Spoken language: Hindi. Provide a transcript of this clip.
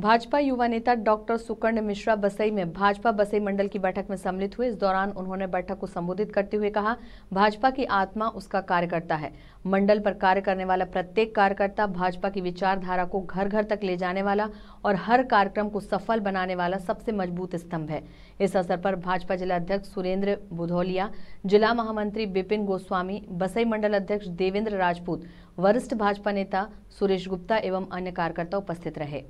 भाजपा युवा नेता डॉक्टर सुकर्ण मिश्रा बसई में भाजपा बसई मंडल की बैठक में सम्मिलित हुए इस दौरान उन्होंने बैठक को संबोधित करते हुए कहा भाजपा की आत्मा उसका कार्यकर्ता है मंडल पर कार्य करने वाला प्रत्येक कार्यकर्ता भाजपा की विचारधारा को घर घर तक ले जाने वाला और हर कार्यक्रम को सफल बनाने वाला सबसे मजबूत स्तंभ है इस अवसर पर भाजपा जिला अध्यक्ष सुरेंद्र बुधौलिया जिला महामंत्री बिपिन गोस्वामी बसई मंडल अध्यक्ष देवेंद्र राजपूत वरिष्ठ भाजपा नेता सुरेश गुप्ता एवं अन्य कार्यकर्ता उपस्थित रहे